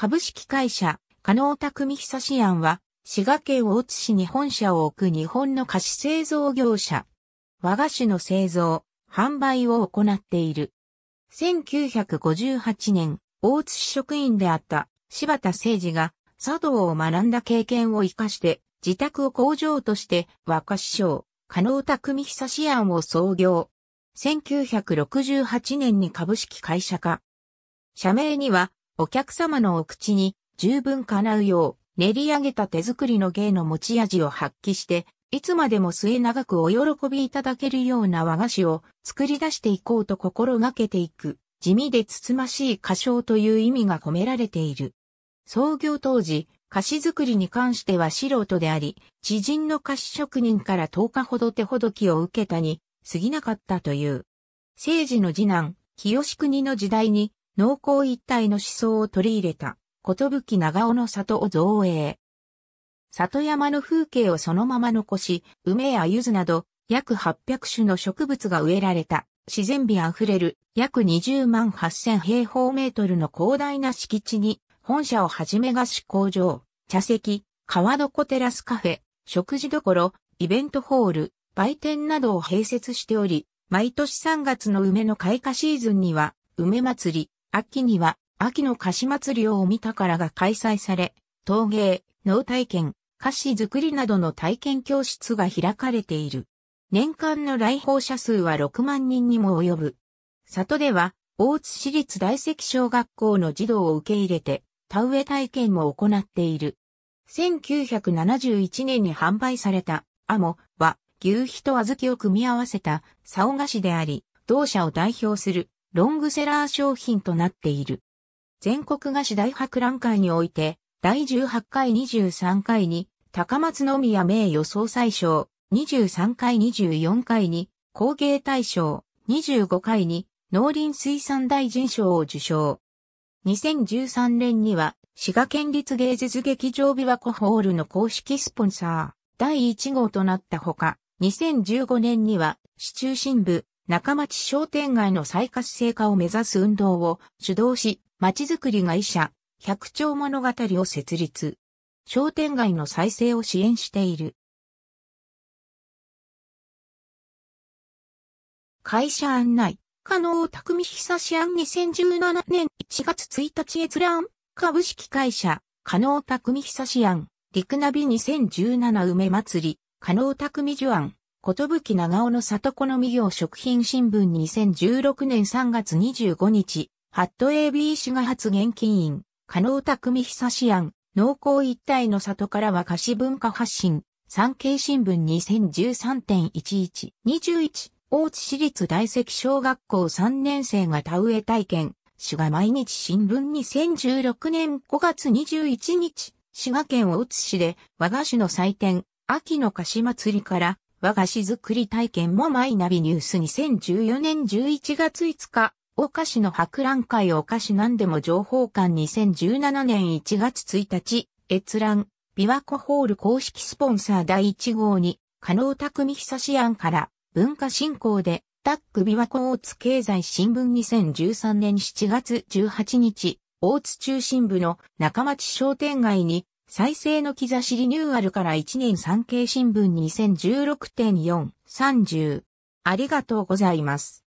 株式会社、加納匠久志庵は、滋賀県大津市に本社を置く日本の菓子製造業者。和菓子の製造、販売を行っている。1958年、大津市職員であった柴田誠二が茶道を学んだ経験を活かして、自宅を工場として和菓子商、加納匠久志庵を創業。1968年に株式会社化。社名には、お客様のお口に十分叶うよう練り上げた手作りの芸の持ち味を発揮して、いつまでも末長くお喜びいただけるような和菓子を作り出していこうと心がけていく、地味でつつましい歌唱という意味が込められている。創業当時、菓子作りに関しては素人であり、知人の菓子職人から10日ほど手ほどきを受けたに過ぎなかったという。政治の次男、清国の時代に農耕一体の思想を取り入れた、ことぶき長尾の里を造営。里山の風景をそのまま残し、梅や柚子など約800種の植物が植えられた、自然美あふれる約20万8000平方メートルの広大な敷地に、本社をはじめ菓子工場、茶席、川床テラスカフェ、食事処、イベントホール、売店などを併設しており、毎年3月の梅の開花シーズンには、梅祭り、秋には、秋の菓子祭りを見たからが開催され、陶芸、農体験、菓子作りなどの体験教室が開かれている。年間の来訪者数は6万人にも及ぶ。里では、大津市立大石小学校の児童を受け入れて、田植え体験も行っている。1971年に販売された、アモは、牛皮と小豆を組み合わせた、竿菓子であり、同社を代表するロングセラー商品となっている。全国菓子大博覧会において、第18回23回に、高松宮名予想最賞、23回24回に、工芸大賞、25回に、農林水産大臣賞を受賞。2013年には、滋賀県立芸術劇場琵琶湖ホールの公式スポンサー、第1号となったほか、2015年には、市中心部、中町商店街の再活性化を目指す運動を主導し、町づくり会社、百鳥物語を設立。商店街の再生を支援している。会社案内、加納匠久志案2017年1月1日閲覧、株式会社、加納匠久志案、陸ナビ2017梅祭り、加納匠樹案。ことぶき長尾の里好の業食品新聞2016年3月25日、ハット AB 市が発言金印、加納匠久志案、農耕一体の里からは菓子文化発信、産経新聞2013.11、21、大津市立大石小学校3年生が田植え体験、市が毎日新聞2016年5月21日、滋賀県大津市で和菓子の祭典、秋の菓子祭りから和菓子作り体験もマイナビニュース2014年11月5日、お菓子の博覧会お菓子何でも情報館2017年1月1日、閲覧、琵琶湖ホール公式スポンサー第1号に、加納匠久志案から文化振興で、タック琵琶湖大津経済新聞2013年7月18日、大津中心部の中町商店街に再生の兆しリニューアルから1年産経新聞2016.430。ありがとうございます。